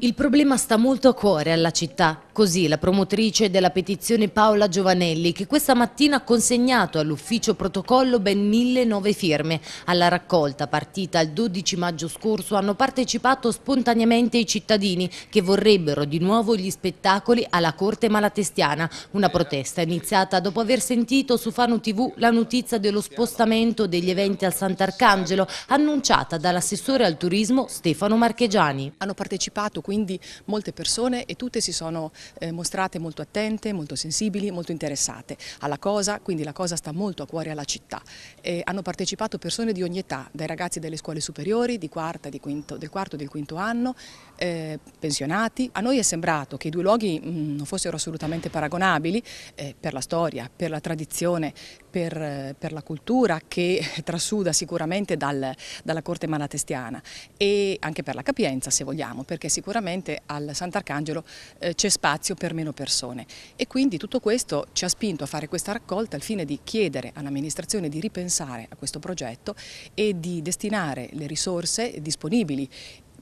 Il problema sta molto a cuore alla città, Così la promotrice della petizione Paola Giovanelli che questa mattina ha consegnato all'ufficio protocollo ben 1009 firme. Alla raccolta partita il 12 maggio scorso hanno partecipato spontaneamente i cittadini che vorrebbero di nuovo gli spettacoli alla Corte Malatestiana. Una protesta iniziata dopo aver sentito su Fano TV la notizia dello spostamento degli eventi al Sant'Arcangelo annunciata dall'assessore al turismo Stefano Marchegiani. Hanno partecipato quindi molte persone e tutte si sono eh, mostrate molto attente, molto sensibili, molto interessate alla cosa, quindi la cosa sta molto a cuore alla città. Eh, hanno partecipato persone di ogni età, dai ragazzi delle scuole superiori, di quarta, di quinto, del quarto e del quinto anno, eh, pensionati. A noi è sembrato che i due luoghi mh, mm, non fossero assolutamente paragonabili eh, per la storia, per la tradizione, per, eh, per la cultura che trasuda sicuramente dal, dalla corte malatestiana e anche per la capienza se vogliamo, perché sicuramente al Sant'Arcangelo eh, c'è spazio spazio per meno persone e quindi tutto questo ci ha spinto a fare questa raccolta al fine di chiedere all'amministrazione di ripensare a questo progetto e di destinare le risorse disponibili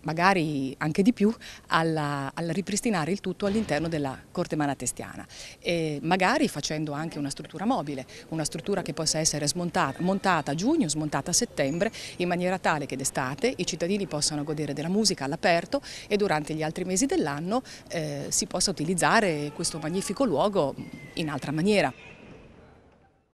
magari anche di più, alla, al ripristinare il tutto all'interno della corte manatestiana, e magari facendo anche una struttura mobile, una struttura che possa essere smontata, montata a giugno, smontata a settembre, in maniera tale che d'estate i cittadini possano godere della musica all'aperto e durante gli altri mesi dell'anno eh, si possa utilizzare questo magnifico luogo in altra maniera.